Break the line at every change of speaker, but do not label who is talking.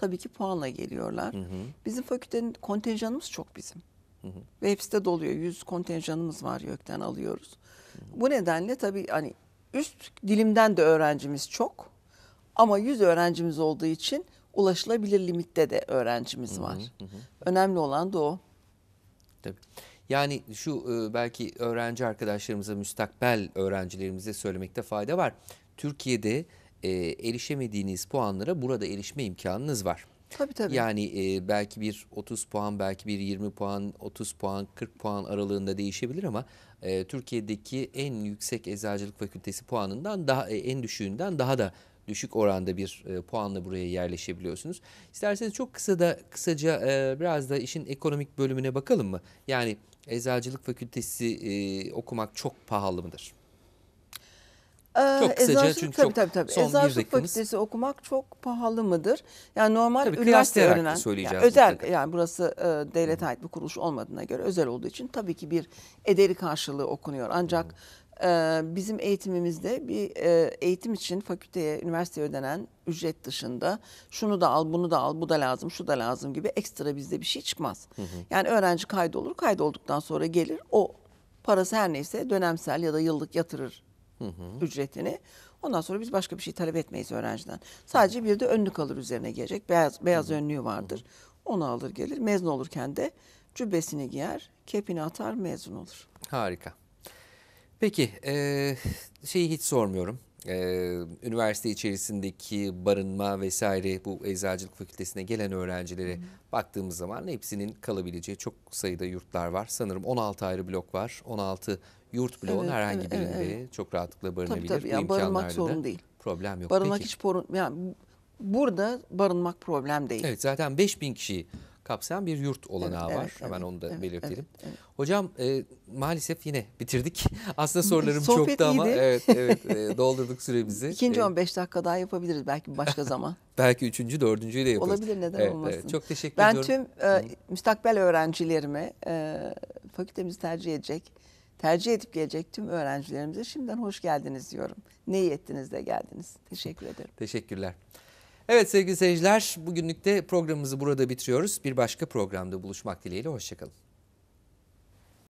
tabii ki puanla geliyorlar. Hı hı. Bizim fakültenin kontenjanımız çok bizim. Hı hı. Ve hepsi de doluyor. 100 kontenjanımız var YÖK'ten alıyoruz. Hı hı. Bu nedenle tabii hani üst dilimden de öğrencimiz çok. Ama 100 öğrencimiz olduğu için ulaşılabilir limitte de öğrencimiz hı hı. var. Hı hı. Önemli olan da o.
Tabii. Yani şu e, belki öğrenci arkadaşlarımıza, müstakbel öğrencilerimize söylemekte fayda var. Türkiye'de e, erişemediğiniz puanlara burada erişme imkanınız var. Tabii tabii. Yani e, belki bir 30 puan, belki bir 20 puan, 30 puan, 40 puan aralığında değişebilir ama e, Türkiye'deki en yüksek eczacılık fakültesi puanından daha e, en düşüğünden daha da düşük oranda bir e, puanla buraya yerleşebiliyorsunuz. İsterseniz çok kısa da kısaca e, biraz da işin ekonomik bölümüne bakalım mı? Yani eczacılık fakültesi e, okumak çok pahalı mıdır? Ee, çok kısaca Eczacılık, çünkü tabii, çok tabii, tabii. son Eczacılık bir dakikamız. fakültesi
okumak çok pahalı mıdır? Yani normal tabii, üniversite öğrenen, söyleyeceğiz yani özel mutlaka. yani burası e, devlete ait bir kuruluş olmadığına göre özel olduğu için tabii ki bir ederi karşılığı okunuyor. Ancak e, bizim eğitimimizde bir e, eğitim için fakülteye, üniversiteye ödenen ücret dışında şunu da al, bunu da al, bu da lazım, şu da lazım gibi ekstra bizde bir şey çıkmaz. Hı hmm. hı. Yani öğrenci kaydolur, kaydolduktan sonra gelir o parası her neyse dönemsel ya da yıllık yatırır hı hı. ücretini. Ondan sonra biz başka bir şey talep etmeyiz öğrenciden. Sadece bir de önlük alır üzerine gelecek. Beyaz, beyaz hı önlüğü vardır. Onu alır gelir. Mezun olurken de cübbesini giyer, kepini atar, mezun olur.
Harika. Peki e, şeyi hiç sormuyorum. E, üniversite içerisindeki barınma vesaire bu eczacılık fakültesine gelen öğrencilere hmm. baktığımız zaman hepsinin kalabileceği çok sayıda yurtlar var. Sanırım 16 ayrı blok var. 16 yurt bloğun evet, herhangi evet, birinde evet. çok rahatlıkla barınabilir. Tabii, tabii, yani barınmak sorun değil. Problem yok. Barınmak Peki. hiç
porun, yani burada barınmak problem
değil. Evet zaten 5000 kişi kapsayan bir yurt olanağı evet, var. Evet, Hemen onu da evet, belirtelim. Evet, evet. Hocam e, maalesef yine bitirdik. Aslında sorularım Sohbet çoktu iyiydi. ama evet evet e, doldurduk süremizi. İkinci ee,
15 dakika daha yapabiliriz belki başka zaman.
belki üçüncü, dördüncüyü de yaparız. Olabilir neden evet, olmasın. Evet, çok teşekkür ben ediyorum. Ben tüm e,
müstakbel öğrencilerime e, fakültemizi tercih edecek tercih edip gelecek tüm öğrencilerimize şimdiden hoş geldiniz diyorum. Ne iyi ettiniz de geldiniz. Teşekkür
ederim. Teşekkürler. Evet sevgili seyirciler bugünlük de programımızı burada bitiriyoruz. Bir başka programda buluşmak dileğiyle hoşçakalın.